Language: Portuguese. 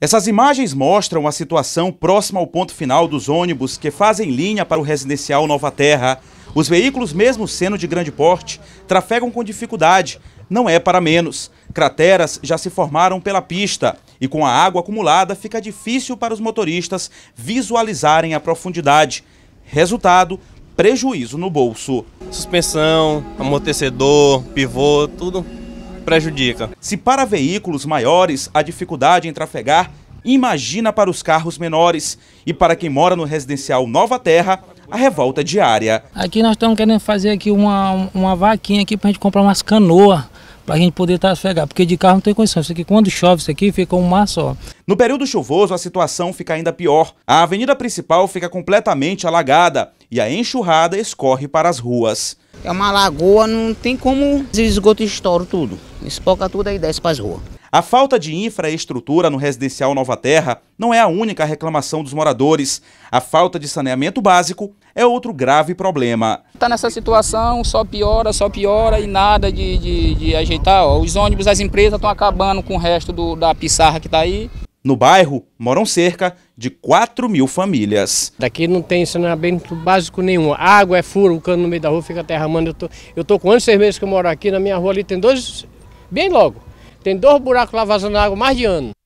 Essas imagens mostram a situação próxima ao ponto final dos ônibus que fazem linha para o residencial Nova Terra. Os veículos, mesmo sendo de grande porte, trafegam com dificuldade. Não é para menos. Crateras já se formaram pela pista e com a água acumulada fica difícil para os motoristas visualizarem a profundidade. Resultado, prejuízo no bolso. Suspensão, amortecedor, pivô, tudo prejudica. Se para veículos maiores a dificuldade em trafegar, imagina para os carros menores. E para quem mora no residencial Nova Terra, a revolta é diária. Aqui nós estamos querendo fazer aqui uma, uma vaquinha aqui para a gente comprar umas canoas para a gente poder trafegar, porque de carro não tem condição. Isso aqui, quando chove, isso aqui fica um mar só. No período chuvoso, a situação fica ainda pior. A avenida principal fica completamente alagada e a enxurrada escorre para as ruas. É uma lagoa, não tem como esgoto estouro tudo. Espoca tudo aí e desce para as ruas. A falta de infraestrutura no residencial Nova Terra não é a única reclamação dos moradores. A falta de saneamento básico é outro grave problema. Está nessa situação, só piora, só piora e nada de, de, de ajeitar. Ó. Os ônibus, as empresas estão acabando com o resto do, da pissarra que está aí. No bairro moram cerca de 4 mil famílias. Daqui não tem saneamento básico nenhum. Água é furo, o cano no meio da rua fica derramando. Eu tô, eu tô com anos seis meses que eu moro aqui, na minha rua ali tem dois bem logo. Tem dois buracos lá vazando água mais de ano.